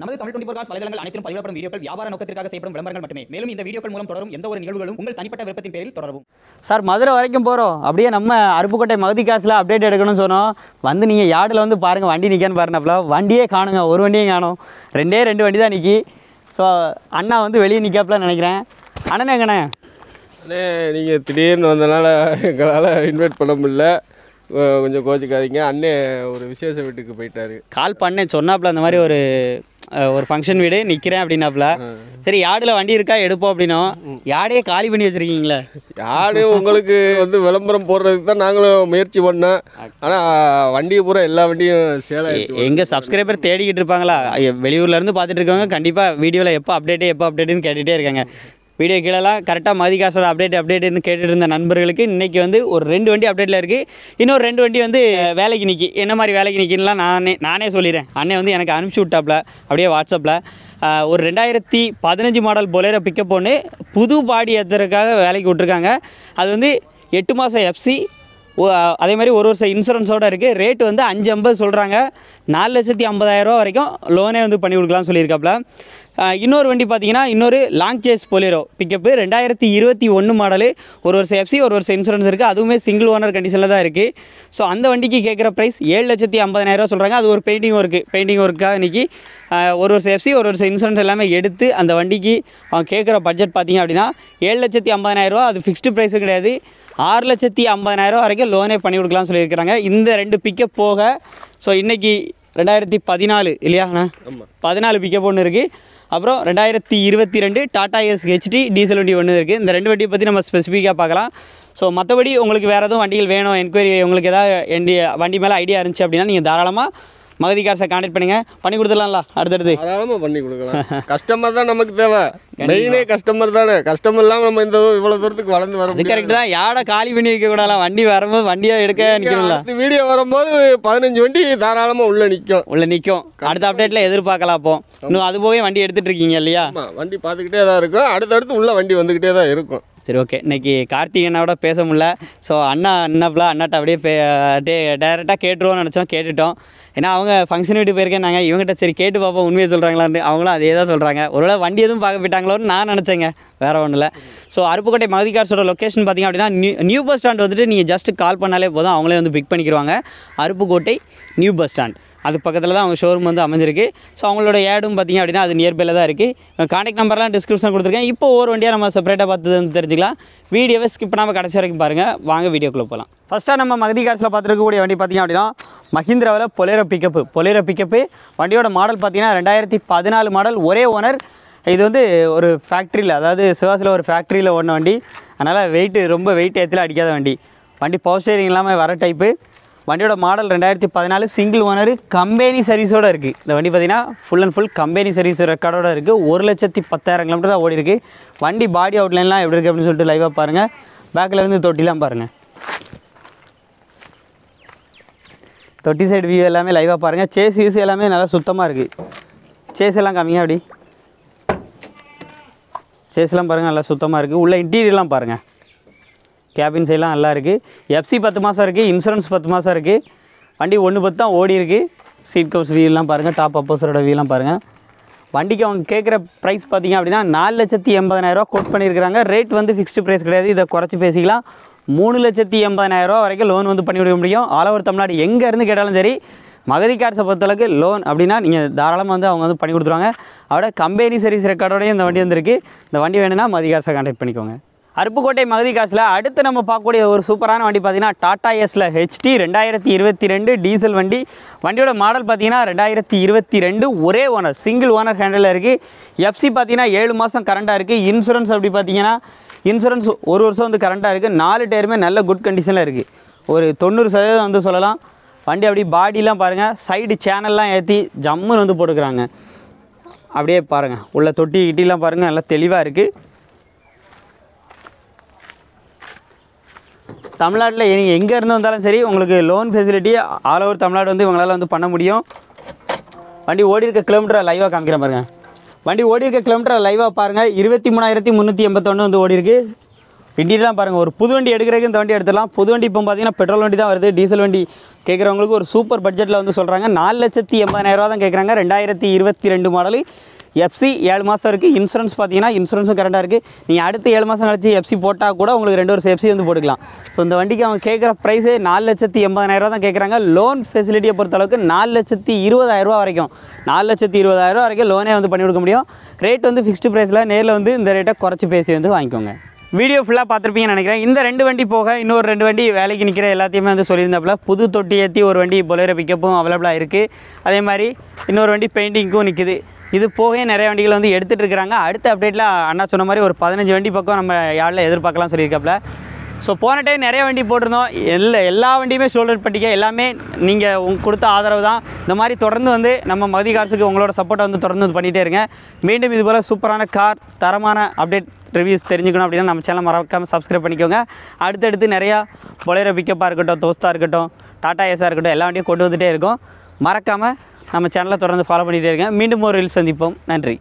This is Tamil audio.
நமது தமிழ் டுவெண்டி ஃபோர் வலைதளங்கள் அனைத்தும் பதிவிடப்படும் வீடியோக்கள் வியாபார நோக்கத்திற்காக செய்யப்படும் விளம்பரங்கள் மட்டுமே மேலும் இந்த வீடியோக்கள் மூலம் தொடரும் எந்த ஒரு நிகழ்வுகளும் உங்கள் தனிப்பட்ட விருப்பத்தின் பேரில் தொடரும் சார் மதுரை வரைக்கும் போகிறோம் அப்படியே நம்ம அருப்புக்கோட்டை மகுதி காசில் அப்டேட் எடுக்கணும்னு சொன்னோம் வந்து நீங்கள் யார்டில் வந்து பாருங்கள் வண்டி நிற்கான்னு பாருங்கள் வண்டியே காணுங்க ஒரு வண்டியும் காணும் ரெண்டே ரெண்டு வண்டி தான் நிற்கி ஸோ அண்ணா வந்து வெளியே நிற்காப்பில் நினைக்கிறேன் அண்ணனே எங்கண்ணே அண்ணே நீங்கள் திடீர்னு வந்தனால எங்களால் இன்வைட் பண்ண முடியல கொஞ்சம் கோச்சிக்காதீங்க அண்ணே ஒரு விசேஷ வீட்டுக்கு போயிட்டாரு கால் பண்ணேன் சொன்னாப்புல அந்த மாதிரி ஒரு ஒரு ஃபங்க்ஷன் வீடு நிற்கிறேன் அப்படின்னாப்ல சரி யாடில் வண்டி இருக்கா எடுப்போம் அப்படின்னா யாடையே காலி பண்ணி வச்சுருக்கீங்களே யாடு உங்களுக்கு வந்து விளம்பரம் போடுறதுக்கு தான் நாங்களும் முயற்சி பண்ணோம் ஆனால் வண்டியை பூரா எல்லா வண்டியும் சேலை எங்கள் சப்ஸ்கிரைபர் தேடிக்கிட்டு இருப்பாங்களா வெளியூர்லேருந்து பார்த்துட்டு இருக்காங்க கண்டிப்பாக வீடியோவில் எப்போ அப்டேட்டு எப்போ அப்டேட்டுன்னு கேட்டுகிட்டே இருக்காங்க வீடியோ கீழெல்லாம் கரெக்டாக மதிகாசோட அப்டேட் அப்டேட்னு கேட்டுட்டு இருந்த நண்பர்களுக்கு இன்றைக்கி வந்து ஒரு ரெண்டு வண்டி அப்டேட்டில் இருக்குது இன்னொரு ரெண்டு வண்டி வந்து வேலைக்கு நிற்கி என்ன மாதிரி வேலைக்கு நிற்கின்லாம் நானே நானே சொல்லிடுறேன் அண்ணே வந்து எனக்கு அனுப்பிச்சி விட்டாப்ல அப்படியே வாட்ஸ்அப்பில் ஒரு ரெண்டாயிரத்தி பதினஞ்சு மாடல் பொலேரோ பிக்கப் ஒன்று புது பாடி ஏற்றுறதுக்காக வேலைக்கு விட்ருக்காங்க அது வந்து எட்டு மாதம் எஃப்சி அதே மாதிரி ஒரு வருஷம் இன்சூரன்ஸோடு இருக்குது ரேட்டு வந்து அஞ்சு ஐம்பது சொல்கிறாங்க நாலு லட்சத்தி ஐம்பதாயிரரூவா வரைக்கும் லோனே வந்து பண்ணி கொடுக்கலாம்னு சொல்லியிருக்காப்புல இன்னொரு வண்டி பார்த்தீங்கன்னா இன்னொரு லாங் சேஸ் பொலிரோ பிக்கப்பு ரெண்டாயிரத்தி இருபத்தி ஒன்று மாடலு ஒரு வருஷம் எஃப்சி ஒரு வருஷம் இன்சூரன்ஸ் இருக்குது அதுவுமே சிங்கிள் ஓனர் கண்டிஷனில் தான் இருக்குது ஸோ அந்த வண்டிக்கு கேட்குற ப்ரைஸ் ஏழு லட்சத்தி ஐம்பதாயிரரூவா சொல்கிறாங்க அது ஒரு பெயிண்டிங் ஒர்க்கு பெயிண்டிங் ஒர்க்காக இன்றைக்கி ஒரு வருஷம் எஃப்சி ஒரு வருஷம் இன்சூரன்ஸ் எல்லாமே எடுத்து அந்த வண்டிக்கு அவங்க கேட்குற பட்ஜெட் பார்த்திங்க அப்படின்னா ஏழு லட்சத்தி ஐம்பதாயிரரூவா அது ஃபிக்ஸ்டு ப்ரைஸு கிடையாது ஆறு லட்சத்தி ஐம்பதாயிரரூவா வரைக்கும் லோனே பண்ணி கொடுக்கலாம்னு சொல்லியிருக்கிறாங்க இந்த ரெண்டு பிக்கப் போக ஸோ இன்றைக்கி ரெண்டாயிரத்தி பதினாலு இல்லையாண்ணா பதினாலு பிக்கப் ஒன்று இருக்குது அப்புறம் ரெண்டாயிரத்தி இருபத்தி ரெண்டு டாடா எஸ் ஹெச்டி டீசல் வண்டி ஒன்று இருக்குது இந்த ரெண்டு வண்டியை பற்றி நம்ம ஸ்பெசிஃபிக்காக பார்க்கலாம் ஸோ மற்றபடி உங்களுக்கு வேறு எதுவும் வண்டிகள் வேணும் என்கொயரி உங்களுக்கு எதாவது வண்டி மேலே ஐடியா இருந்துச்சு அப்படின்னா நீங்கள் தாராளமாக மகதி கார்ஸை கான்டெக்ட் பண்ணுங்க பண்ணி கொடுத்துடலாம்ல அடுத்தடுத்து தாராளமாக பண்ணி கொடுக்கலாம் கஸ்டமர் தான் நமக்கு தேவை மெயினே கஸ்டமர் தானே கஸ்டமர் இல்லாமல் நம்ம இந்த இவ்வளோ தூரத்துக்கு வளர்ந்து வரும் கரெக்ட் தான் யாரை காலி பண்ணி வைக்க கூடாது வண்டி வரும்போது வண்டியாக எடுக்க நிற்கணும்ல வீடியோ வரும்போது பதினஞ்சு வண்டி தாராளமாக உள்ளே நிற்கும் உள்ளே நிற்கும் அடுத்த அப்டேட்டில் எதிர்பார்க்கலாம் அப்போ இன்னும் அது போய் வண்டி எடுத்துகிட்டு இருக்கீங்க இல்லையா வண்டி பார்த்துக்கிட்டே தான் இருக்கும் அடுத்தடுத்து உள்ள வண்டி வந்துக்கிட்டே தான் இருக்கும் சரி ஓகே இன்னைக்கு கார்த்திகனோட பேச முடில ஸோ அண்ணா அண்ணப்பில் அண்ணாட்ட அப்படியே அப்படியே டேரெக்டாக கேட்டுருவோம்னு நினச்சோம் கேட்டுட்டோம் ஏன்னா அவங்க ஃபங்க்ஷன் வீட்டு போயிருக்கேன் நாங்கள் இவங்ககிட்ட சரி கேட்டு பார்ப்போம் உண்மையை சொல்கிறாங்களான்னு அவங்களும் அதே தான் சொல்கிறாங்க ஒருவேளை வண்டி எதுவும் பார்க்க போயிட்டாங்களோன்னு நான் நினச்சேங்க வேறு ஒன்றும் இல்லை ஸோ அருப்புக்கோட்டை மகதிகார்ஸோட லொக்கேஷன் பார்த்திங்க அப்படின்னா நியூ நியூ பஸ் ஸ்டாண்ட் வந்துட்டு நீங்கள் ஜஸ்ட்டு கால் பண்ணாலே போதும் அவங்களே வந்து பிக் பண்ணிக்கிறாங்க அருப்புக்கோட்டை நியூ பஸ் ஸ்டாண்ட் அது பக்கத்தில் தான் அவங்க ஷோரூம் வந்து அமைஞ்சிருக்கு ஸோ அவங்களோட ஏடும் பார்த்திங்க அப்படின்னா அது நியர்பையில் தான் இருக்குது காண்டாக்ட் நம்பர்லாம் டிஸ்கிரிப்ஷன் கொடுத்துருக்கேன் இப்போ ஒரு வண்டியாக நம்ம செப்பரேட்டாக பார்த்து தெரிஞ்சுக்கலாம் வீடியோவை ஸ்கிப் பண்ணாமல் கடைசி வரைக்கும் பாருங்கள் வாங்க வீடியோக்குள்ளே போகலாம் ஃபஸ்ட்டாக நம்ம மகதி காசில் பார்த்துருக்கக்கூடிய வண்டி பார்த்திங்க அப்படின்னா மஹிந்திராவில் பொலேரோ பிக்கப்பு பொலேரோ பிக்கப்பு வண்டியோட மாடல் பார்த்திங்கன்னா ரெண்டாயிரத்தி பதினாலு மாடல் ஒரே ஓனர் இது வந்து ஒரு ஃபேக்ட்ரியில் அதாவது சிவாசில் ஒரு ஃபேக்ட்ரியில் ஓடின வண்டி அதனால் வெயிட்டு ரொம்ப வெயிட் ஏற்றில அடிக்காத வண்டி வண்டி பவர் ஸ்டேரிங் இல்லாமல் வர டைப்பு வண்டியோட மாடல் ரெண்டாயிரத்தி பதினாலு சிங்கிள் ஓனர் கம்பெனி சர்வீஸோட இருக்குது இந்த வண்டி பார்த்திங்கன்னா full and full company service ரெக்கார்டோட இருக்குது ஒரு லட்சத்தி பத்தாயிரம் கிலோமீட்டர் தான் ஓடி இருக்குது வண்டி பாடி அவுட்லைன்லாம் எப்படி இருக்குது அப்படின்னு சொல்லிட்டு லைவாக பாருங்கள் பேக்கில் வந்து தொட்டிலாம் பாருங்கள் தொட்டி சைடு வியூ எல்லாமே லைவாக பாருங்கள் சேஸ் யூஸ் எல்லாமே நல்லா சுத்தமாக இருக்குது சேஸ் எல்லாம் கம்மியாக அப்படி சேஸ்லாம் பாருங்கள் நல்லா சுத்தமாக இருக்குது உள்ள இன்டீரியர்லாம் பாருங்கள் கேபின் சைட்லாம் நல்லா இருக்குது எஃப்சி பத்து மாதம் இருக்குது இன்சூரன்ஸ் பத்து மாதம் இருக்குது வண்டி ஒன்று பத்து தான் ஓடி இருக்குது சீட் கவுஸ் வீலாம் பாருங்கள் டாப் அப்போசரோட வீலாம் பாருங்கள் வண்டிக்கு அவங்க கேட்குற ப்ரைஸ் பார்த்திங்க அப்படின்னா நாலு லட்சத்தி எண்பதாயிரரூவா கோட் பண்ணியிருக்கிறாங்க ரேட் வந்து ஃபிக்ஸ்டு ப்ரைஸ் கிடையாது இதை குறைச்சி பேசிக்கலாம் மூணு லட்சத்தி எண்பதாயிரரூவா வரைக்கும் லோன் வந்து பண்ணிவிட முடியும் ஆல் ஓவர் தமிழ்நாடு எங்கேருந்து கேட்டாலும் சரி மகதி கார்ஸை பொறுத்தளவுக்கு லோன் அப்படின்னா நீங்கள் தாராளமாக வந்து அவங்க வந்து பண்ணி கொடுத்துருவாங்க அதோட கம்பெனி சர்வீஸ் ரெக்கார்டோடையும் இந்த வண்டி வந்திருக்கு இந்த வண்டி வேணும்னா மதி கார்ஸை கான்டாக்ட் பண்ணிக்கோங்க அருப்புக்கோட்டை மகதி காசில் அடுத்து நம்ம பார்க்கக்கூடிய ஒரு சூப்பரான வண்டி பார்த்திங்கன்னா டாடா எஸ்ல ஹெச்டி ரெண்டாயிரத்தி இருபத்தி ரெண்டு டீசல் வண்டி வண்டியோட மாடல் பார்த்திங்கன்னா ரெண்டாயிரத்தி இருபத்தி ரெண்டு ஒரே ஓனர் சிங்கிள் ஓனர் ஹேண்டில் இருக்குது எஃப்சி பார்த்திங்கன்னா ஏழு மாதம் கரண்டாக இருக்குது இன்சூரன்ஸ் அப்படி பார்த்திங்கன்னா இன்சூரன்ஸ் ஒரு வருஷம் வந்து கரண்டாக இருக்குது நாலு டயருமே நல்ல குட் கண்டிஷனில் இருக்குது ஒரு தொண்ணூறு சதவீதம் வந்து சொல்லலாம் வண்டி அப்படி பாடிலாம் பாருங்கள் சைடு சேனல்லாம் ஏற்றி ஜம்முன்னு வந்து போட்டுக்கிறாங்க அப்படியே பாருங்கள் உள்ள தொட்டி கிட்டிலாம் பாருங்கள் நல்லா தெளிவாக இருக்குது தமிழ்நாட்டில் நீங்கள் எங்கே இருந்து வந்தாலும் சரி உங்களுக்கு loan facility all over Tamil Nadu வந்து இவங்களால் வந்து பண்ண முடியும் வண்டி ஓடி இருக்க கிலோமீட்டரை லைவாக காமிக்கிறேன் பாருங்கள் வண்டி ஓடி இருக்க கிலோமீட்டரை லைவாக பாருங்கள் இருபத்தி மூணாயிரத்தி முந்நூற்றி எண்பத்தொன்று வந்து ஓடி இருக்குது இண்டியெலாம் பாருங்கள் ஒரு புது வண்டி எடுக்கிறதுக்கு இந்த வண்டி எடுத்துடலாம் புது வண்டி இப்போ பார்த்தீங்கன்னா பெட்ரோல் வண்டி தான் வருது டீசல் வண்டி கேட்குறவங்களுக்கு ஒரு சூப்பர் பட்ஜெட்டில் வந்து சொல்கிறாங்க நாலு லட்சத்தி எண்பதாயிரரூவா தான் கேட்குறாங்க ரெண்டாயிரத்தி இருபத்தி ரெண்டு மாடலு எஃப்சி ஏழு மாதம் இருக்குது இன்சூரன்ஸ் பார்த்தீங்கன்னா இன்சூரன்ஸும் கரெக்டாக இருக்குது நீங்கள் அடுத்த ஏழு மாதம் கழிச்சு எஃப்சி போட்டால் கூட உங்களுக்கு ரெண்டு வருஷம் எஃப்சி வந்து போட்டுக்கலாம் ஸோ இந்த வண்டிக்கு அவங்க கேட்குற ப்ரைஸே நாலு லட்சத்தி எண்பதாயிரரூவா தான் கேட்குறாங்க லோன் ஃபெசிலிட்டியை பொறுத்தளவுக்கு நாலு லட்சத்தி இருபதாயிரரூவா வரைக்கும் நாலு லட்சத்தி இருபதாயிரரூவா வரைக்கும் லோனே வந்து பண்ணி கொடுக்க முடியும் ரேட் வந்து ஃபிக்ஸ்டு ப்ரைஸில் நேரில் வந்து இந்த ரேட்டை குறைச்சி பேசி வந்து வாங்கிக்கோங்க வீடியோ ஃபுல்லாக பார்த்துருப்பீங்கன்னு நினைக்கிறேன் இந்த ரெண்டு வண்டி போக இன்னொரு ரெண்டு வண்டி வேலைக்கு நிற்கிற எல்லாத்தையுமே வந்து சொல்லியிருந்தாப்புல புது தொட்டி ஏற்றி ஒரு வண்டி பொலேரோ பிக்கப்பும் அவைலபிளாக இருக்குது அதே மாதிரி இன்னொரு வண்டி பெயிண்டிங்க்கும் நிற்கிது இது போக நிறைய வண்டிகள் வந்து எடுத்துகிட்டு இருக்கிறாங்க அடுத்த அப்டேட்டில் அண்ணா சொன்ன மாதிரி ஒரு பதினஞ்சு வண்டி பக்கம் நம்ம யாரில் எதிர்பார்க்கலாம் சொல்லியிருக்காப்புல ஸோ போன டைம் நிறைய வண்டி போட்டிருந்தோம் எல்லா எல்லா வண்டியுமே ஷோல்டர் பட்டிக்கை எல்லாமே நீங்கள் உங்க கொடுத்த ஆதரவு தான் இந்த மாதிரி தொடர்ந்து வந்து நம்ம மதி காசுக்கு உங்களோட சப்போர்ட்டை வந்து தொடர்ந்து பண்ணிகிட்டே இருங்க மீண்டும் இது போல் சூப்பரான கார் தரமான அப்டேட் ரிவ்யூஸ் தெரிஞ்சுக்கணும் அப்படின்னா நம்ம சேனல் மறக்காமல் சப்ஸ்கிரைப் பண்ணிக்கோங்க அடுத்தடுத்து நிறையா பொலேரோ பிக்கப்பாக இருக்கட்டும் தோஸ்தாக இருக்கட்டும் டாட்டா ஏஸாக இருக்கட்டும் எல்லா வண்டியும் கொண்டு வந்துகிட்டே இருக்கும் மறக்காமல் நம்ம சேனலை தொடர்ந்து ஃபாலோ பண்ணிகிட்டே இருக்கேன் மீண்டும் ஒரு ரீல் சந்திப்போம் நன்றி